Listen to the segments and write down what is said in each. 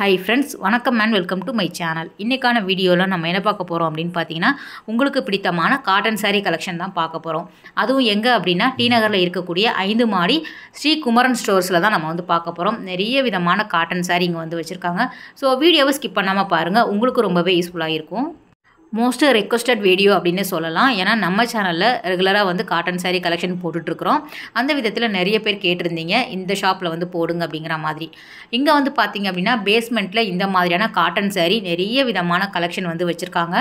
high friends வணக்கம் man welcome to my channel இன்றைக்கான வீடியோவில் நம்ம என்ன பார்க்க போகிறோம் அப்படின்னு பார்த்தீங்கன்னா உங்களுக்கு பிடித்தமான காட்டன் சாரீ கலெக்ஷன் தான் பார்க்க போகிறோம் அதுவும் எங்கே அப்படின்னா டி நகரில் இருக்கக்கூடிய ஐந்து மாடி ஸ்ரீ குமரன் ஸ்டோர்ஸில் தான் நம்ம வந்து பார்க்க போகிறோம் நிறைய விதமான காட்டன் சாரீ இங்கே வந்து வச்சுருக்காங்க ஸோ வீடியோவை ஸ்கிப் பண்ணாமல் பாருங்கள் உங்களுக்கு ரொம்பவே யூஸ்ஃபுல்லாக இருக்கும் மோஸ்ட் ரெக்வஸ்டட் வீடியோ அப்படின்னு சொல்லலாம் ஏன்னா நம்ம சேனலில் ரெகுலராக வந்து காட்டன் சாரீ கலெக்ஷன் போட்டுட்ருக்குறோம் அந்த விதத்தில் நிறைய பேர் கேட்டிருந்தீங்க இந்த ஷாப்பில் வந்து போடுங்க அப்படிங்கிற மாதிரி இங்கே வந்து பார்த்திங்க அப்படின்னா பேஸ்மெண்ட்டில் இந்த மாதிரியான காட்டன் சாரீ நிறைய விதமான கலெக்ஷன் வந்து வச்சுருக்காங்க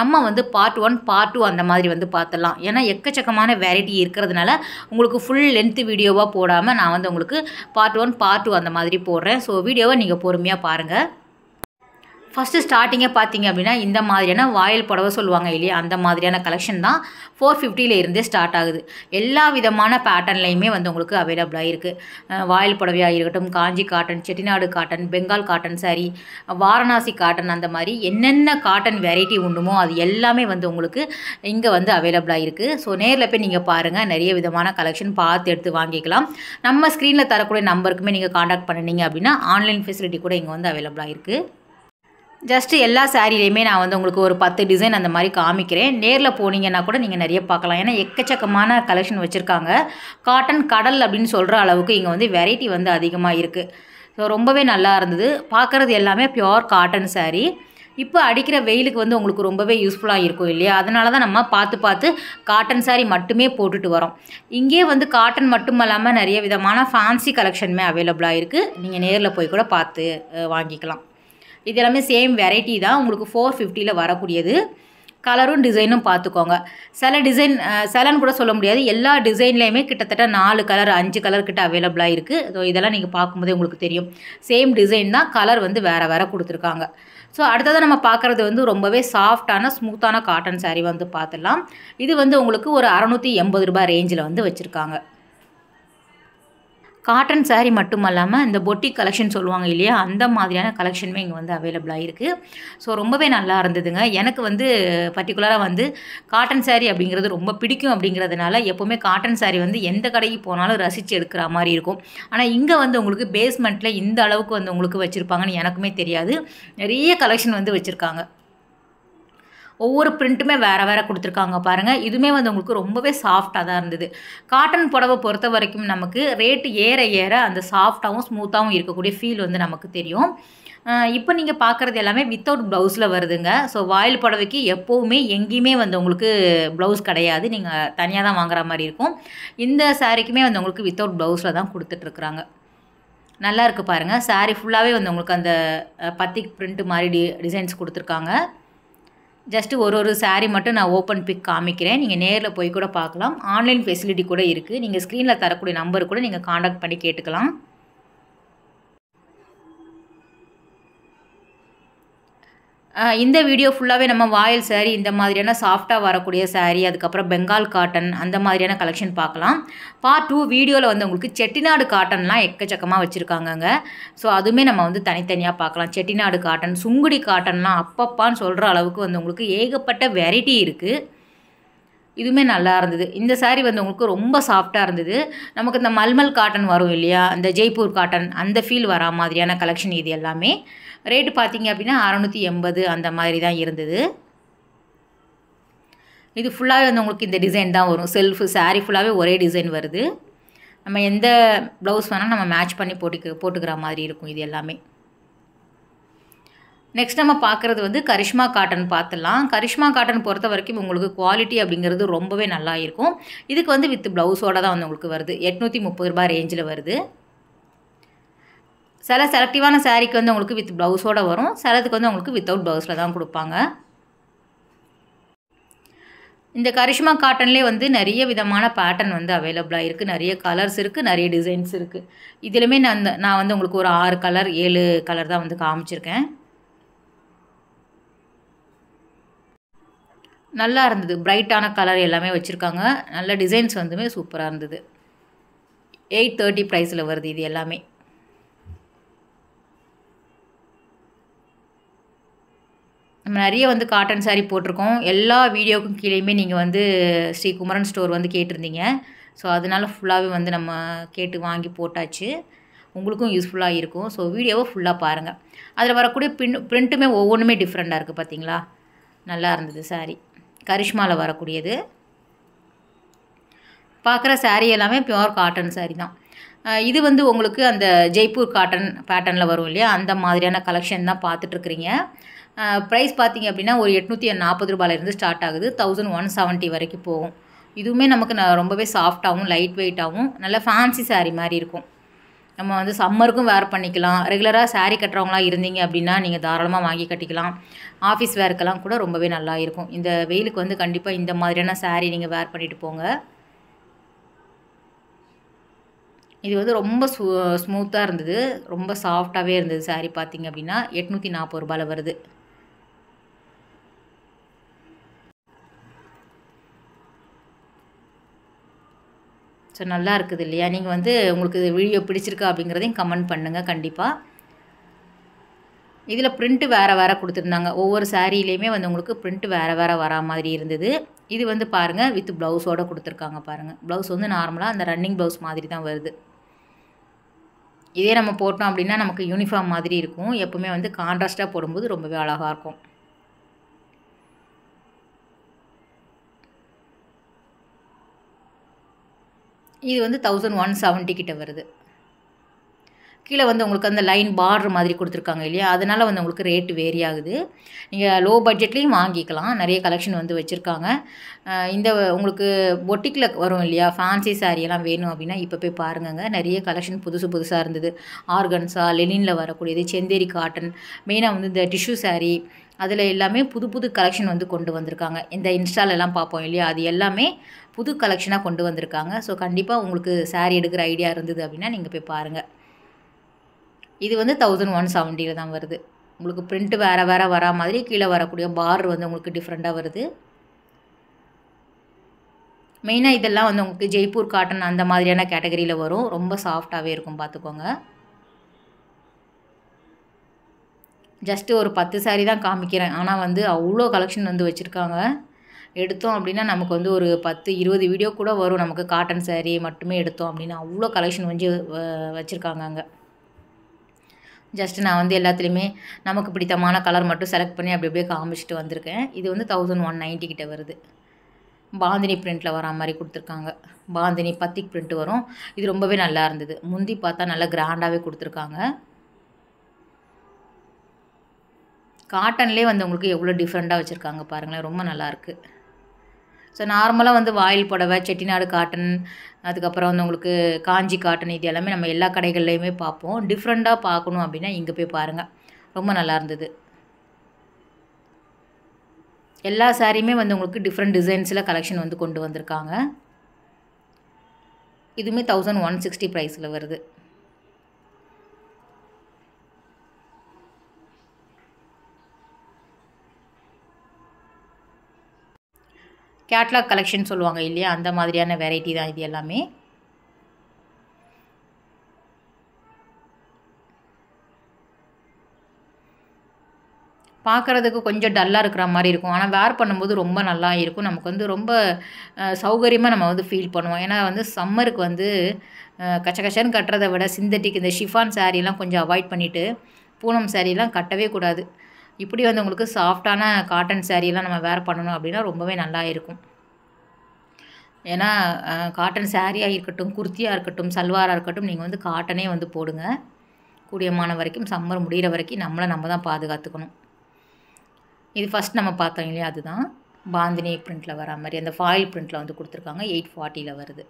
நம்ம வந்து பார்ட் ஒன் பார்ட் டூ அந்த மாதிரி வந்து பார்த்துடலாம் ஏன்னா எக்கச்சக்கமான வெரைட்டி இருக்கிறதுனால உங்களுக்கு ஃபுல் லென்த்து வீடியோவாக போடாமல் நான் வந்து உங்களுக்கு பார்ட் ஒன் பார்ட் டூ அந்த மாதிரி போடுறேன் ஸோ வீடியோவை நீங்கள் பொறுமையாக பாருங்கள் ஃபஸ்ட்டு ஸ்டார்டிங்கே பார்த்தீங்க அப்படின்னா இந்த மாதிரியான வாயில் புடவை சொல்லுவாங்க இல்லையா அந்த மாதிரியான கலெக்ஷன் தான் ஃபோர் இருந்தே ஸ்டார்ட் ஆகுது எல்லா விதமான பேட்டர்ன்லையுமே வந்து உங்களுக்கு அவைலபிளாக இருக்குது வாயில் புடவையாக இருக்கட்டும் Kanchi cotton Chettinad cotton Bengal cotton sari Varanasi cotton அந்த மாதிரி என்னென்ன காட்டன் வெரைட்டி உண்டுமோ அது எல்லாமே வந்து உங்களுக்கு இங்கே வந்து அவைலபிளாக இருக்குது ஸோ நேரில் போய் நீங்கள் பாருங்கள் நிறைய விதமான கலெக்ஷன் பார்த்து எடுத்து வாங்கிக்கலாம் நம்ம ஸ்க்ரீனில் தரக்கூடிய நம்பருக்குமே நீங்கள் காண்டாக்ட் பண்ணினீங்க அப்படின்னா ஆன்லைன் ஃபெசிலிட்டி கூட இங்கே வந்து அவைலபிளாக இருக்குது ஜஸ்ட்டு எல்லா சாரீலையுமே நான் வந்து உங்களுக்கு ஒரு பத்து டிசைன் அந்த மாதிரி காமிக்கிறேன் நேரில் போனீங்கன்னா கூட நீங்கள் நிறைய பார்க்கலாம் ஏன்னா எக்கச்சக்கமான கலெக்ஷன் வச்சுருக்காங்க காட்டன் கடல் அப்படின்னு சொல்கிற அளவுக்கு இங்கே வந்து வெரைட்டி வந்து அதிகமாக இருக்குது ஸோ ரொம்பவே நல்லா இருந்தது பார்க்குறது எல்லாமே பியோர் காட்டன் சாரீ இப்போ அடிக்கிற வெயிலுக்கு வந்து உங்களுக்கு ரொம்பவே யூஸ்ஃபுல்லாக இருக்கும் இல்லையா அதனால தான் நம்ம பார்த்து பார்த்து காட்டன் சாரீ மட்டுமே போட்டுட்டு வரோம் இங்கே வந்து காட்டன் மட்டும் இல்லாமல் நிறைய விதமான ஃபேன்சி கலெக்ஷனுமே அவைலபிளாக இருக்குது நீங்கள் நேரில் போய் கூட பார்த்து வாங்கிக்கலாம் இது எல்லாமே சேம் வெரைட்டி தான் உங்களுக்கு ஃபோர் ஃபிஃப்டியில் வரக்கூடியது கலரும் டிசைனும் பார்த்துக்கோங்க சில டிசைன் சிலன்னு கூட சொல்ல முடியாது எல்லா டிசைன்லேயுமே கிட்டத்தட்ட நாலு கலர் அஞ்சு கலர் கிட்ட அவைலபிளாக இருக்குது ஸோ இதெல்லாம் நீங்கள் பார்க்கும்போதே உங்களுக்கு தெரியும் சேம் டிசைன் தான் கலர் வந்து வேறு வேறு கொடுத்துருக்காங்க ஸோ அடுத்ததாக நம்ம பார்க்குறது வந்து ரொம்பவே சாஃப்டான ஸ்மூத்தான காட்டன் சாரீ வந்து பார்த்துடலாம் இது வந்து உங்களுக்கு ஒரு அறநூற்றி எண்பது ரூபாய் ரேஞ்சில் வந்து வச்சுருக்காங்க காட்டன் சாரி மட்டும் இல்லாமல் இந்த பொட்டிக் கலெக்ஷன் சொல்லுவாங்க இல்லையா அந்த மாதிரியான கலெக்ஷனுமே இங்கே வந்து அவைலபிளாக இருக்குது ஸோ ரொம்பவே நல்லா இருந்ததுங்க எனக்கு வந்து பர்டிகுலராக வந்து காட்டன் சாரி அப்படிங்கிறது ரொம்ப பிடிக்கும் அப்படிங்கிறதுனால எப்போவுமே காட்டன் சாரி வந்து எந்த கடைக்கு போனாலும் ரசித்து எடுக்கிற மாதிரி இருக்கும் ஆனால் இங்கே வந்து உங்களுக்கு பேஸ்மெண்ட்டில் இந்த அளவுக்கு வந்து உங்களுக்கு வச்சுருப்பாங்கன்னு எனக்குமே தெரியாது நிறைய கலெக்ஷன் வந்து வச்சுருக்காங்க ஒவ்வொரு பிரிண்ட்டுமே வேறு வேறு கொடுத்துருக்காங்க பாருங்கள் இதுவுமே வந்து உங்களுக்கு ரொம்பவே சாஃப்டாக தான் இருந்தது காட்டன் புடவை பொறுத்த வரைக்கும் நமக்கு ரேட்டு ஏற ஏற அந்த சாஃப்டாகவும் ஸ்மூத்தாகவும் இருக்கக்கூடிய ஃபீல் வந்து நமக்கு தெரியும் இப்போ நீங்கள் பார்க்குறது எல்லாமே வித்தவுட் ப்ளவுஸில் வருதுங்க ஸோ வாயில் புடவைக்கு எப்போவுமே எங்கேயுமே வந்து உங்களுக்கு ப்ளவுஸ் கிடையாது நீங்கள் தனியாக தான் வாங்குற மாதிரி இருக்கும் இந்த சாரீக்குமே வந்து உங்களுக்கு வித்தவுட் ப்ளவுஸில் தான் கொடுத்துட்ருக்குறாங்க நல்லா இருக்குது பாருங்கள் சாரீ ஃபுல்லாகவே வந்து உங்களுக்கு அந்த பத்திக் பிரிண்ட் மாதிரி டி டிசைன்ஸ் கொடுத்துருக்காங்க ஜஸ்ட்டு ஒரு ஒரு சாரீ மட்டும் நான் ஓப்பன் பிக் காமிக்கிறேன் நீங்கள் நேரில் போய் கூட பார்க்கலாம் ஆன்லைன் ஃபெசிலிட்டி கூட இருக்குது நீங்கள் ஸ்க்ரீனில் தரக்கூடிய நம்பர் கூட நீங்கள் காண்டாக்ட் பண்ணி கேட்டுக்கலாம் இந்த வீடியோ ஃபுல்லாகவே நம்ம வாயில் சாரி இந்த மாதிரியான சாஃப்டாக வரக்கூடிய சாரி அதுக்கப்புறம் பெங்கால் காட்டன் அந்த மாதிரியான கலெக்ஷன் பார்க்கலாம் பார்ட் டூ வீடியோவில் வந்து உங்களுக்கு செட்டிநாடு காட்டன்லாம் எக்கச்சக்கமாக வச்சுருக்காங்கங்க ஸோ அதுவுமே நம்ம வந்து தனித்தனியாக பார்க்கலாம் செட்டிநாடு காட்டன் சுங்குடி காட்டன்லாம் அப்பப்பான்னு சொல்கிற அளவுக்கு வந்து உங்களுக்கு ஏகப்பட்ட வெரைட்டி இருக்குது இதுவுமே நல்லா இருந்தது இந்த சாரீ வந்து உங்களுக்கு ரொம்ப சாஃப்டாக இருந்தது நமக்கு இந்த மல்மல் காட்டன் வரும் இல்லையா அந்த ஜெய்ப்பூர் காட்டன் அந்த ஃபீல் வரா மாதிரியான கலெக்ஷன் இது எல்லாமே ரேட்டு பார்த்தீங்க அப்படின்னா அறநூற்றி எண்பது அந்த மாதிரி தான் இருந்தது இது ஃபுல்லாகவே வந்து உங்களுக்கு இந்த டிசைன் தான் வரும் செல்ஃபு சாரீ ஃபுல்லாகவே ஒரே டிசைன் வருது நம்ம எந்த ப்ளவுஸ் வேணால் நம்ம மேட்ச் பண்ணி போட்டுக்க போட்டுக்கிற மாதிரி இருக்கும் இது எல்லாமே நெக்ஸ்ட் நம்ம பார்க்குறது வந்து கரிஷ்மா காட்டன் பார்த்துலாம் கரிஷ்மா காட்டன் பொறுத்த வரைக்கும் உங்களுக்கு குவாலிட்டி அப்படிங்கிறது ரொம்பவே நல்லா இருக்கும் இதுக்கு வந்து வித் ப்ளவுஸோட தான் வந்து உங்களுக்கு வருது எட்நூற்றி முப்பது ரூபாய் ரேஞ்சில் வருது சில செலக்டிவான சாரீக்கு வந்து உங்களுக்கு வித் ப்ளவுஸோடு வரும் சிலதுக்கு வந்து உங்களுக்கு வித்தவுட் ப்ளவுஸில் தான் கொடுப்பாங்க இந்த கரிஷ்மா காட்டன்லேயே வந்து நிறைய விதமான பேட்டர்ன் வந்து அவைலபிளாக இருக்குது நிறைய கலர்ஸ் இருக்குது நிறைய டிசைன்ஸ் இருக்குது இதுலையுமே நான் நான் வந்து உங்களுக்கு ஒரு ஆறு கலர் ஏழு கலர் தான் வந்து காமிச்சிருக்கேன் நல்லா இருந்தது பிரைட்டான கலர் எல்லாமே வச்சுருக்காங்க நல்ல டிசைன்ஸ் வந்துமே சூப்பராக இருந்தது எயிட் தேர்ட்டி ப்ரைஸில் வருது இது எல்லாமே நம்ம நிறைய வந்து காட்டன் சாரீ போட்டிருக்கோம் எல்லா வீடியோக்கும் கீழேயுமே நீங்கள் வந்து ஸ்ரீ குமரன் ஸ்டோர் வந்து கேட்டிருந்தீங்க ஸோ அதனால் ஃபுல்லாகவே வந்து நம்ம கேட்டு வாங்கி போட்டாச்சு உங்களுக்கும் யூஸ்ஃபுல்லாக இருக்கும் ஸோ வீடியோவை ஃபுல்லாக பாருங்கள் அதில் வரக்கூடிய பின் பிரிண்ட்டுமே ஒவ்வொன்றுமே டிஃப்ரெண்ட்டாக இருக்குது பார்த்தீங்களா நல்லா இருந்தது சாரீ கரிஷ்மாவில் வரக்கூடியது பார்க்குற சாரீ எல்லாமே பியோர் காட்டன் சாரீ தான் இது வந்து உங்களுக்கு அந்த ஜெய்ப்பூர் காட்டன் பேட்டர்னில் வரும் இல்லையா அந்த மாதிரியான கலெக்ஷன் தான் பார்த்துட்ருக்குறீங்க ப்ரைஸ் பார்த்தீங்க அப்படின்னா ஒரு எட்நூற்றி நாற்பது ரூபாயிலேருந்து ஸ்டார்ட் ஆகுது தௌசண்ட் ஒன் செவன்ட்டி வரைக்கும் போகும் இதுவுமே நமக்கு ரொம்பவே சாஃப்டாகவும் லைட் வெயிட்டாகவும் நல்ல ஃபேன்சி சாரீ மாதிரி இருக்கும் நம்ம வந்து சம்மருக்கும் வேர் பண்ணிக்கலாம் ரெகுலராக சாரீ கட்டுறவங்களாம் இருந்தீங்க அப்படின்னா நீங்கள் தாராளமாக வாங்கி கட்டிக்கலாம் ஆஃபீஸ் வேர்க்கெல்லாம் கூட ரொம்பவே நல்லா இருக்கும் இந்த வெயிலுக்கு வந்து கண்டிப்பாக இந்த மாதிரியான சாரீ நீங்கள் வேர் பண்ணிட்டு போங்க இது வந்து ரொம்ப சு ஸ்மூத்தாக இருந்தது ரொம்ப சாஃப்டாகவே இருந்தது சாரீ பார்த்தீங்க அப்படின்னா எட்நூற்றி நாற்பது ரூபாயில் வருது ஸோ நல்லா இருக்குது இல்லையா நீங்கள் வந்து உங்களுக்கு வீடியோ பிடிச்சிருக்கா அப்படிங்கிறதையும் கமெண்ட் பண்ணுங்கள் கண்டிப்பாக இதில் ப்ரிண்ட்டு வேறு வேறு கொடுத்துருந்தாங்க ஒவ்வொரு சாரீலேயுமே வந்து உங்களுக்கு ப்ரிண்ட்டு வேறு வேறு வரா மாதிரி இருந்தது இது வந்து பாருங்கள் வித் ப்ளவுஸோடு கொடுத்துருக்காங்க பாருங்கள் ப்ளவுஸ் வந்து நார்மலாக அந்த ரன்னிங் ப்ளவுஸ் மாதிரி தான் வருது இதே நம்ம போட்டோம் அப்படின்னா நமக்கு யூனிஃபார்ம் மாதிரி இருக்கும் எப்போவுமே வந்து கான்ட்ராஸ்ட்டாக போடும்போது ரொம்பவே அழகாக இருக்கும் இது வந்து தௌசண்ட் ஒன் செவன்ட்டி கிட்ட வருது கீழே வந்து உங்களுக்கு அந்த லைன் பார்டர் மாதிரி கொடுத்துருக்காங்க இல்லையா அதனால் வந்து உங்களுக்கு ரேட்டு வேரி ஆகுது நீங்கள் லோ பட்ஜெட்லேயும் வாங்கிக்கலாம் நிறைய கலெக்ஷன் வந்து வச்சுருக்காங்க இந்த உங்களுக்கு பொட்டிக்கில் வரும் இல்லையா ஃபேன்சி சாரியெல்லாம் வேணும் அப்படின்னா இப்போ போய் பாருங்கங்க நிறைய கலெக்ஷன் புதுசு புதுசாக இருந்தது ஆர்கன்ஸா லெனினில் வரக்கூடியது செந்தேரி காட்டன் மெயினாக வந்து இந்த டிஷ்யூ சாரி அதில் எல்லாமே புது புது கலெக்ஷன் வந்து கொண்டு வந்திருக்காங்க இந்த இன்ஸ்டாலெல்லாம் பார்ப்போம் இல்லையா அது எல்லாமே புது கலெக்ஷனாக கொண்டு வந்திருக்காங்க ஸோ கண்டிப்பாக உங்களுக்கு சாரி எடுக்கிற ஐடியா இருந்தது அப்படின்னா நீங்கள் போய் பாருங்கள் இது வந்து தௌசண்ட் ஒன் செவன்ட்டியில் தான் வருது உங்களுக்கு பிரிண்ட்டு வேறு வேறு வரா மாதிரி கீழே வரக்கூடிய பார் வந்து உங்களுக்கு டிஃப்ரெண்ட்டாக வருது மெயினாக இதெல்லாம் வந்து உங்களுக்கு ஜெய்ப்பூர் காட்டன் அந்த மாதிரியான கேட்டகரியில் வரும் ரொம்ப சாஃப்டாகவே இருக்கும் பார்த்துக்கோங்க ஜஸ்ட்டு ஒரு பத்து சாரி தான் காமிக்கிறேன் ஆனால் வந்து அவ்வளோ கலெக்ஷன் வந்து வச்சுருக்காங்க எடுத்தோம் அப்படின்னா நமக்கு வந்து ஒரு பத்து இருபது வீடியோ கூட வரும் நமக்கு காட்டன் சாரி மட்டுமே எடுத்தோம் அப்படின்னா அவ்வளோ கலெக்ஷன் வந்து வச்சுருக்காங்க அங்கே ஜஸ்ட் நான் வந்து எல்லாத்துலேயுமே நமக்கு பிடித்தமான கலர் மட்டும் செலக்ட் பண்ணி அப்படி அப்படியே காமிச்சிட்டு வந்திருக்கேன் இது வந்து தௌசண்ட் ஒன் நைன்ட்டி கிட்டே வருது பாந்தினி பிரிண்ட்டில் வரா மாதிரி கொடுத்துருக்காங்க பாந்தினி பத்திக் பிரிண்ட் வரும் இது ரொம்பவே நல்லா இருந்தது முந்தி பார்த்தா நல்லா கிராண்டாகவே கொடுத்துருக்காங்க காட்டன்லேயே வந்து உங்களுக்கு எவ்வளோ டிஃப்ரெண்ட்டாக வச்சுருக்காங்க பாருங்களேன் ரொம்ப நல்லாயிருக்கு ஸோ நார்மலாக வந்து வாயில் புடவை செட்டிநாடு காட்டன் அதுக்கப்புறம் வந்து உங்களுக்கு காஞ்சி காட்டன் இது எல்லாமே நம்ம எல்லா கடைகள்லையுமே பார்ப்போம் டிஃப்ரெண்ட்டாக பார்க்கணும் அப்படின்னா இங்கே போய் பாருங்கள் ரொம்ப நல்லா இருந்தது எல்லா சாரியுமே வந்து உங்களுக்கு டிஃப்ரெண்ட் டிசைன்ஸில் கலெக்ஷன் வந்து கொண்டு வந்திருக்காங்க இதுவுமே தௌசண்ட் ஒன் சிக்ஸ்டி ப்ரைஸில் வருது கேட்லாக் கலெக்ஷன் சொல்லுவாங்க இல்லையா அந்த மாதிரியான வெரைட்டி தான் இது எல்லாமே பார்க்குறதுக்கு கொஞ்சம் டல்லாக இருக்கிற மாதிரி இருக்கும் ஆனால் வேர் பண்ணும்போது ரொம்ப நல்லா இருக்கும் நமக்கு வந்து ரொம்ப சௌகரியமாக நம்ம வந்து ஃபீல் பண்ணுவோம் ஏன்னா வந்து சம்மருக்கு வந்து கச்ச கச்சன்னு கட்டுறதை விட சிந்தட்டிக் இந்த ஷிஃபான் சாரீலாம் கொஞ்சம் அவாய்ட் பண்ணிவிட்டு பூனம் சாரீலாம் கட்டவே கூடாது இப்படி வந்து உங்களுக்கு சாஃப்டான காட்டன் சேரீலாம் நம்ம வேர் பண்ணணும் அப்படின்னா ரொம்பவே நல்லா இருக்கும் ஏன்னா காட்டன் சேரீயாக இருக்கட்டும் குர்த்தியாக இருக்கட்டும் சல்வாராக இருக்கட்டும் நீங்கள் வந்து காட்டனே வந்து போடுங்க கூடியமான வரைக்கும் சம்மர் முடிகிற வரைக்கும் நம்மளை நம்ம தான் பாதுகாத்துக்கணும் இது ஃபஸ்ட் நம்ம பார்த்தோம் இல்லையா அதுதான் பாந்தினி பிரிண்ட்டில் வர மாதிரி அந்த ஃபாயில் பிரிண்ட்டில் வந்து கொடுத்துருக்காங்க எயிட் ஃபார்ட்டியில் வருது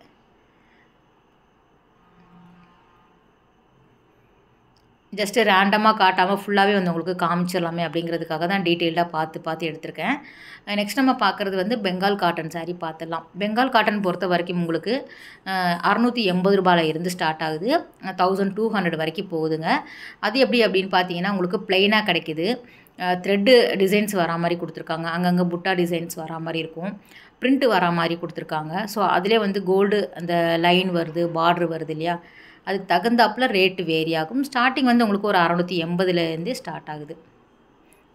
ஜஸ்ட்டு ரேண்டமாக காட்டாமல் ஃபுல்லாகவே வந்து உங்களுக்கு காமிச்சிடலாமே அப்படிங்கிறதுக்காக தான் டீட்டெயில்டாக பார்த்து பார்த்து எடுத்திருக்கேன் நெக்ஸ்ட் நம்ம பார்க்குறது வந்து பெங்கால் காட்டன் சாரீ பார்த்துடலாம் பெங்கால் காட்டன் பொறுத்த வரைக்கும் உங்களுக்கு அறநூற்றி எண்பது ரூபாயில் இருந்து ஸ்டார்ட் ஆகுது தௌசண்ட் டூ ஹண்ட்ரட் வரைக்கும் போகுதுங்க அது எப்படி அப்படின்னு பார்த்தீங்கன்னா உங்களுக்கு ப்ளைனாக கிடைக்கிது த்ரெட்டு டிசைன்ஸ் வரா மாதிரி கொடுத்துருக்காங்க அங்கங்கே புட்டா டிசைன்ஸ் வரா மாதிரி இருக்கும் பிரிண்ட்டு வரா மாதிரி கொடுத்துருக்காங்க ஸோ அதிலே வந்து கோல்டு அந்த லைன் வருது பார்ட்ரு வருது இல்லையா அதுக்கு தகுந்தாப்பில் ரேட்டு வேரி ஆகும் ஸ்டார்டிங் வந்து உங்களுக்கு ஒரு அறநூற்றி எண்பதுலேருந்தே ஸ்டார்ட் ஆகுது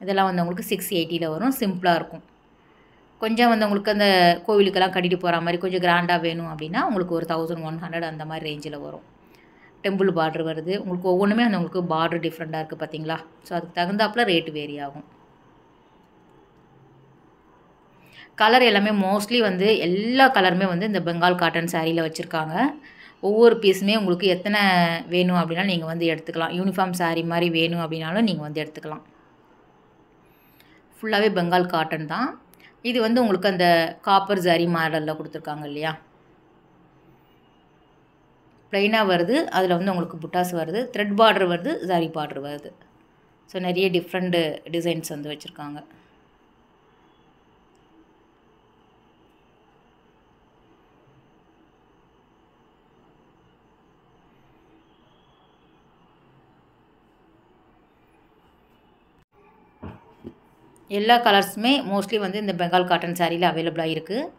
இதெல்லாம் வந்து உங்களுக்கு சிக்ஸ் எயிட்டியில் வரும் சிம்பிளாக இருக்கும் கொஞ்சம் வந்து உங்களுக்கு அந்த கோவிலுக்கெல்லாம் கட்டிட்டு போகிற மாதிரி கொஞ்சம் கிராண்டாக வேணும் அப்படின்னா உங்களுக்கு ஒரு தௌசண்ட் ஒன் ஹண்ட்ரட் அந்த மாதிரி ரேஞ்சில் வரும் டெம்பிள் பார்ட்ரு வருது உங்களுக்கு ஒவ்வொன்றுமே அந்த உங்களுக்கு பார்ட்ரு டிஃப்ரெண்ட்டாக இருக்குது பார்த்தீங்களா ஸோ அதுக்கு தகுந்தாப்பில் ரேட்டு வேரி ஆகும் கலர் எல்லாமே மோஸ்ட்லி வந்து எல்லா கலருமே வந்து இந்த பெங்கால் காட்டன் சாரியில் வச்சுருக்காங்க ஒவ்வொரு பீஸுமே உங்களுக்கு எத்தனை வேணும் அப்படின்னா நீங்கள் வந்து எடுத்துக்கலாம் யூனிஃபார்ம் சாரீ மாதிரி வேணும் அப்படின்னாலும் நீங்கள் வந்து எடுத்துக்கலாம் ஃபுல்லாகவே பெங்கால் காட்டன் தான் இது வந்து உங்களுக்கு அந்த காப்பர் சாரி மாடலில் கொடுத்துருக்காங்க இல்லையா ப்ளைனாக வருது அதில் வந்து உங்களுக்கு புட்டாஸ் வருது த்ரெட் பார்டர் வருது சாரி பார்டர் வருது ஸோ நிறைய டிஃப்ரெண்ட்டு டிசைன்ஸ் வந்து வச்சுருக்காங்க எல்லா கலர்ஸுமே மோஸ்ட்லி வந்து இந்த பெங்கால் காட்டன் சாரியில் அவைலபிளாக இருக்குது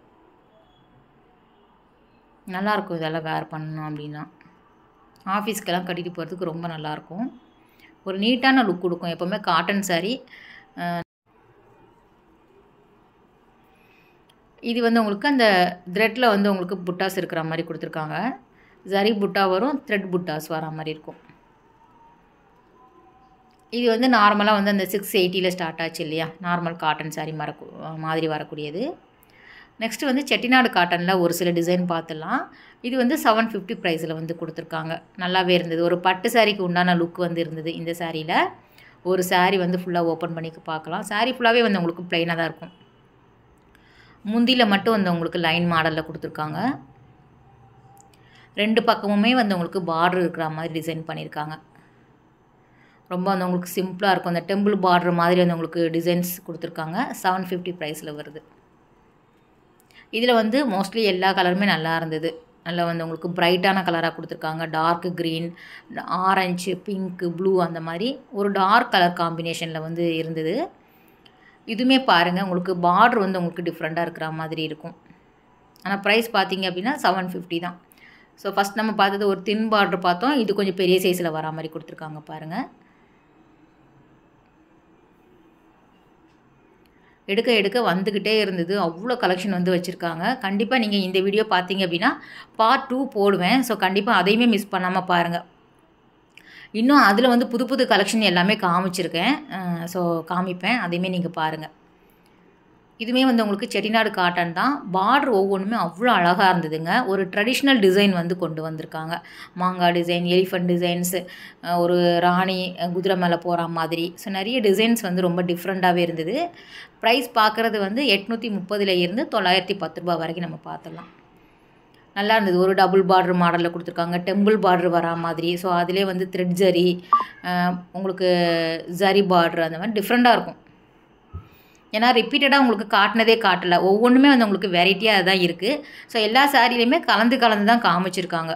நல்லாயிருக்கும் இதெல்லாம் வேர் பண்ணணும் அப்படின்னா ஆஃபீஸ்க்கெல்லாம் கட்டிட்டு போகிறதுக்கு ரொம்ப நல்லாயிருக்கும் ஒரு நீட்டான லுக் கொடுக்கும் எப்போவுமே காட்டன் சாரி இது வந்து உங்களுக்கு அந்த த்ரெட்டில் வந்து உங்களுக்கு புட்டாஸ் இருக்கிற மாதிரி கொடுத்துருக்காங்க ஜரி புட்டா வரும் த்ரெட் புட்டாஸ் வர மாதிரி இருக்கும் இது வந்து நார்மலாக வந்து அந்த சிக்ஸ் எயிட்டியில் ஸ்டார்ட் ஆச்சு இல்லையா நார்மல் காட்டன் சாரி மர மாதிரி வரக்கூடியது நெக்ஸ்ட்டு வந்து செட்டிநாடு காட்டனில் ஒரு சில டிசைன் பார்த்துலாம் இது வந்து செவன் ஃபிஃப்டி ப்ரைஸில் வந்து கொடுத்துருக்காங்க நல்லாவே இருந்தது ஒரு பட்டு சாரிக்கு உண்டான லுக் வந்து இருந்தது இந்த சாரியில் ஒரு சாரி வந்து ஃபுல்லாக ஓப்பன் பண்ணி பார்க்கலாம் சாரி ஃபுல்லாகவே வந்து உங்களுக்கு ப்ளைனாக தான் இருக்கும் முந்தியில் மட்டும் வந்து உங்களுக்கு லைன் மாடலில் கொடுத்துருக்காங்க ரெண்டு பக்கமுமே வந்து உங்களுக்கு பார்டர் இருக்கிற மாதிரி டிசைன் பண்ணியிருக்காங்க ரொம்ப வந்து உங்களுக்கு சிம்பிளாக இருக்கும் அந்த டெம்பிள் பார்டர் மாதிரி வந்து உங்களுக்கு டிசைன்ஸ் கொடுத்துருக்காங்க செவன் ஃபிஃப்டி ப்ரைஸில் வருது இதில் வந்து மோஸ்ட்லி எல்லா கலருமே நல்லா இருந்தது நல்லா வந்து உங்களுக்கு பிரைட்டான கலராக கொடுத்துருக்காங்க dark green orange pink blue அந்த மாதிரி ஒரு டார்க் கலர் காம்பினேஷனில் வந்து இருந்தது இதுவுமே பாருங்கள் உங்களுக்கு பார்டர் வந்து உங்களுக்கு டிஃப்ரெண்ட்டாக இருக்கிற மாதிரி இருக்கும் ஆனால் ப்ரைஸ் பார்த்தீங்க அப்படின்னா செவன் ஃபிஃப்டி தான் ஸோ ஃபஸ்ட் நம்ம பார்த்தது ஒரு தின் பார்டர் பார்த்தோம் இது கொஞ்சம் பெரிய சைஸில் வரா மாதிரி கொடுத்துருக்காங்க பாருங்கள் எடுக்க எடுக்க வந்துக்கிட்டே இருந்தது அவ்வளோ கலெக்ஷன் வந்து வச்சுருக்காங்க கண்டிப்பாக நீங்கள் இந்த வீடியோ பார்த்தீங்க அப்படின்னா பார்ட் டூ போடுவேன் ஸோ கண்டிப்பாக அதையுமே மிஸ் பண்ணாமல் பாருங்கள் இன்னும் அதில் வந்து புது புது கலெக்ஷன் எல்லாமே காமிச்சிருக்கேன் ஸோ காமிப்பேன் அதையுமே நீங்கள் பாருங்கள் இதுவுமே வந்து உங்களுக்கு செட்டிநாடு காட்டன் தான் பார்டர் ஒவ்வொன்றுமே அவ்வளோ அழகாக இருந்ததுங்க ஒரு ட்ரெடிஷ்னல் டிசைன் வந்து கொண்டு வந்திருக்காங்க மாங்காய் டிசைன் எலிஃபண்ட் டிசைன்ஸு ஒரு ராணி குதிரை மேலே போகிற மாதிரி ஸோ நிறைய டிசைன்ஸ் வந்து ரொம்ப டிஃப்ரெண்ட்டாகவே இருந்தது ப்ரைஸ் பார்க்குறது வந்து எட்நூற்றி முப்பதுல இருந்து தொள்ளாயிரத்தி பத்து ரூபா வரைக்கும் நம்ம பார்த்துடலாம் நல்லா இருந்தது ஒரு டபுள் பார்டர் மாடலில் கொடுத்துருக்காங்க டெம்பிள் பார்டர் வர மாதிரி ஸோ அதிலே வந்து த்ரெட் ஜரி உங்களுக்கு ஜரி பார்டர் அந்த மாதிரி டிஃப்ரெண்ட்டாக இருக்கும் ஏன்னா ரிப்பீட்டடாக உங்களுக்கு காட்டினதே காட்டலை ஒவ்வொன்றுமே வந்து உங்களுக்கு வெரைட்டியாக தான் இருக்குது ஸோ எல்லா சாரிலையுமே கலந்து கலந்து தான் காமிச்சிருக்காங்க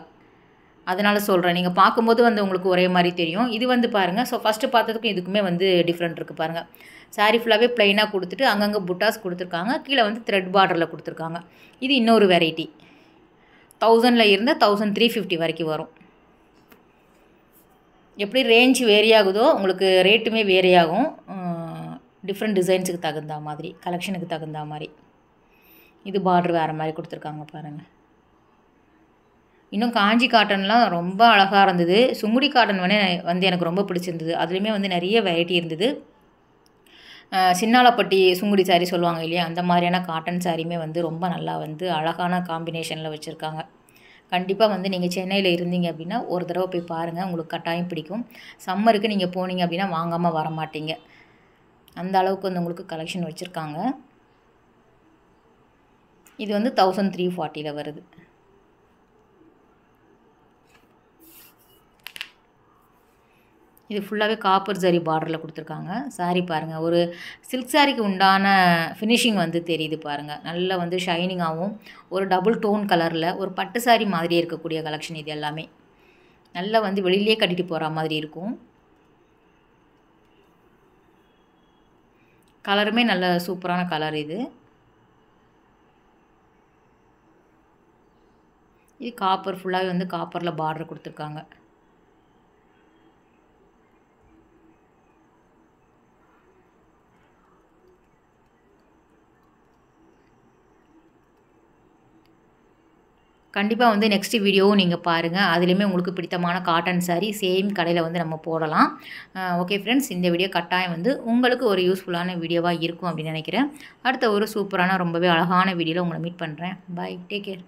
அதனால் சொல்கிறேன் நீங்கள் பார்க்கும்போது வந்து உங்களுக்கு ஒரே மாதிரி தெரியும் இது வந்து பாருங்கள் ஸோ ஃபஸ்ட்டு பார்த்ததுக்கும் இதுக்குமே வந்து டிஃப்ரெண்ட் இருக்குது பாருங்கள் சாரீ ஃபுல்லாகவே ப்ளைனாக கொடுத்துட்டு அங்கங்கே புட்டாஸ் கொடுத்துருக்காங்க கீழே வந்து த்ரெட் பார்டரில் கொடுத்துருக்காங்க இது இன்னொரு வெரைட்டி தௌசண்டில் இருந்தால் தௌசண்ட் த்ரீ ஃபிஃப்டி வரைக்கும் வரும் எப்படி ரேஞ்ச் வேரியாகுதோ உங்களுக்கு ரேட்டுமே வேரி ஆகும் டிஃப்ரெண்ட் டிசைன்ஸுக்கு தகுந்த மாதிரி கலெக்ஷனுக்கு தகுந்த மாதிரி இது பார்டர் வேறு மாதிரி கொடுத்துருக்காங்க பாருங்கள் இன்னும் காஞ்சி காட்டன்லாம் ரொம்ப அழகாக இருந்தது சுங்குடி காட்டன் வந்து வந்து எனக்கு ரொம்ப பிடிச்சிருந்தது அதுலேயுமே வந்து நிறைய வெரைட்டி இருந்தது சின்னாலப்பட்டி சுங்குடி சாரீ சொல்லுவாங்க இல்லையா அந்த மாதிரியான காட்டன் சாரியுமே வந்து ரொம்ப நல்லா வந்து அழகான காம்பினேஷனில் வச்சுருக்காங்க கண்டிப்பாக வந்து நீங்கள் சென்னையில் இருந்தீங்க அப்படின்னா ஒரு தடவை போய் பாருங்கள் உங்களுக்கு கட்டாயம் பிடிக்கும் சம்மருக்கு நீங்கள் போனீங்க அப்படின்னா வாங்காமல் வர மாட்டீங்க அந்த அளவுக்கு வந்து உங்களுக்கு கலெக்ஷன் வச்சுருக்காங்க இது வந்து தௌசண்ட் த்ரீ ஃபார்ட்டியில் வருது இது ஃபுல்லாகவே காப்பர் ஜரி பார்டரில் கொடுத்துருக்காங்க சாரி பாருங்கள் ஒரு சில்க் சாரிக்கு உண்டான ஃபினிஷிங் வந்து தெரியுது பாருங்கள் நல்லா வந்து ஷைனிங்காகவும் ஒரு டபுள் டோன் கலரில் ஒரு பட்டு சாரி மாதிரியே இருக்கக்கூடிய கலெக்ஷன் இது எல்லாமே நல்லா வந்து வெளியிலே கட்டிட்டு போகிற மாதிரி இருக்கும் கலருமே நல்ல சூப்பரான கலர் இது இது காப்பர் ஃபுல்லாகவே வந்து காப்பரில் பார்டர் கொடுத்துருக்காங்க கண்டிப்பாக வந்து நெக்ஸ்ட் வீடியோவும் நீங்கள் பாருங்கள் அதுலேயுமே உங்களுக்கு பிடித்தமான காட்டன் சாரீ சேம் கடையில் வந்து நம்ம போடலாம் ஓகே ஃப்ரெண்ட்ஸ் இந்த வீடியோ கட்டாயம் வந்து உங்களுக்கு ஒரு யூஸ்ஃபுல்லான வீடியோவாக இருக்கும் அப்படின்னு நினைக்கிறேன் அடுத்த ஒரு சூப்பரான ரொம்பவே அழகான வீடியோவில் உங்களை மீட் பண்ணுறேன் பாய் டேக் கேர்